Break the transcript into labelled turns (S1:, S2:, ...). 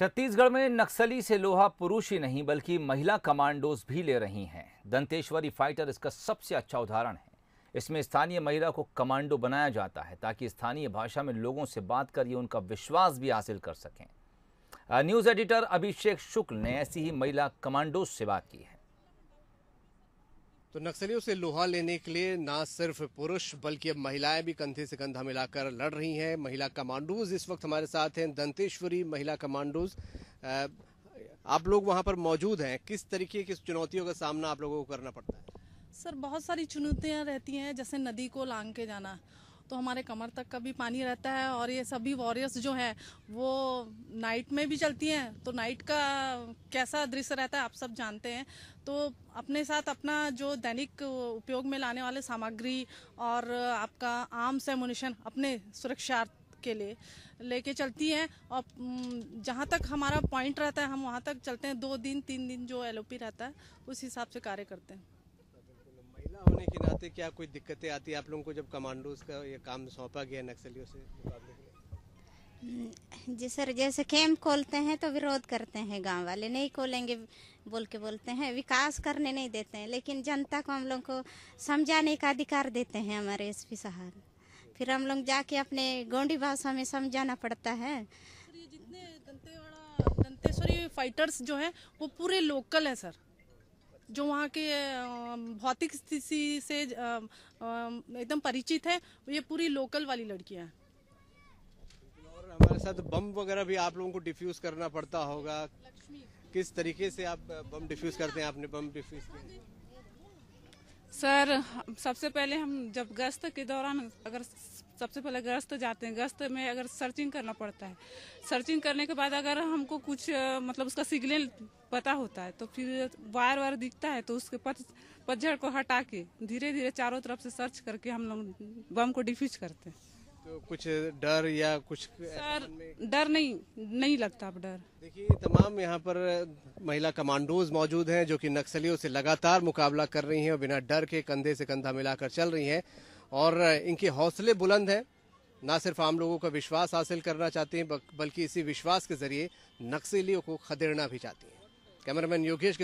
S1: छत्तीसगढ़ में नक्सली से लोहा पुरुष ही नहीं बल्कि महिला कमांडोज भी ले रही हैं दंतेश्वरी फाइटर इसका सबसे अच्छा उदाहरण है इसमें स्थानीय महिला को कमांडो बनाया जाता है ताकि स्थानीय भाषा में लोगों से बात कर ये उनका विश्वास भी हासिल कर सकें न्यूज़ एडिटर अभिषेक शुक्ल ने ऐसी ही महिला कमांडोज से बात की है
S2: तो नक्सलियों से लोहा लेने के लिए ना सिर्फ पुरुष बल्कि अब महिलाएं भी कंधे से कंधा मिलाकर लड़ रही हैं महिला कमांडोज इस वक्त हमारे साथ हैं दंतेश्वरी महिला कमांडोज आप लोग वहां पर मौजूद हैं किस तरीके की चुनौतियों का सामना आप लोगों को करना पड़ता है
S3: सर बहुत सारी चुनौतियाँ रहती हैं जैसे नदी को लांग के जाना तो हमारे कमर तक का भी पानी रहता है और ये सभी वॉरियर्स जो हैं वो नाइट में भी चलती हैं तो नाइट का कैसा दृश्य रहता है आप सब जानते हैं तो अपने साथ अपना जो दैनिक उपयोग में लाने वाले सामग्री और आपका आर्म्स एमुनिशन अपने सुरक्षार्थ के लिए लेके चलती हैं और जहाँ तक हमारा पॉइंट रहता है हम वहाँ तक चलते हैं दो दिन तीन दिन जो एलओपी रहता है उस हिसाब से कार्य
S2: करते हैं होने के नाते क्या कोई दिक्कतें आती है आप लोगों को जब कमांडोज का ये काम सौंपा गया नक्सलियों से मुकाबले के
S4: हम्म, जी सर जैसे कैंप खोलते हैं तो विरोध करते हैं गांव वाले नहीं खोलेंगे बोल के बोलते हैं विकास करने नहीं देते हैं लेकिन जनता को हम लोग को समझाने का अधिकार देते हैं हमारे एस पी साहब फिर हम लोग जाके अपने गोंडी भाषा में समझाना पड़ता है जितने दंतेवाड़ा दंतेश्वरी फाइटर्स जो हैं वो पूरे लोकल है सर जो वहाँ के
S3: भौतिक स्थिति से एकदम परिचित है ये पूरी लोकल वाली लड़कियाँ हैं
S2: और हमारे साथ बम वगैरह भी आप लोगों को डिफ्यूज करना पड़ता होगा किस तरीके से आप बम डिफ्यूज करते हैं आपने बम डिफ्यूज
S5: सर सबसे पहले हम जब गश्त के दौरान अगर सबसे पहले गश्त जाते हैं गश्त में अगर सर्चिंग करना पड़ता है सर्चिंग करने के बाद अगर हमको कुछ मतलब उसका सिग्नल पता होता है तो फिर वायर वायर दिखता है तो उसके पत, पतझड़ को हटा के धीरे धीरे चारों तरफ से सर्च करके हम लोग बम को डिफ्यूज करते हैं
S2: तो कुछ डर या कुछ सर
S5: डर नहीं नहीं लगता अब डर
S2: देखिए तमाम यहाँ पर महिला कमांडोज मौजूद हैं जो कि नक्सलियों से लगातार मुकाबला कर रही हैं और बिना डर के कंधे से कंधा मिलाकर चल रही हैं और इनके हौसले बुलंद हैं ना सिर्फ आम लोगों का विश्वास हासिल करना चाहती हैं बल्कि इसी विश्वास के जरिए नक्सलियों को खदेड़ना भी चाहती हैं कैमरामैन योगेश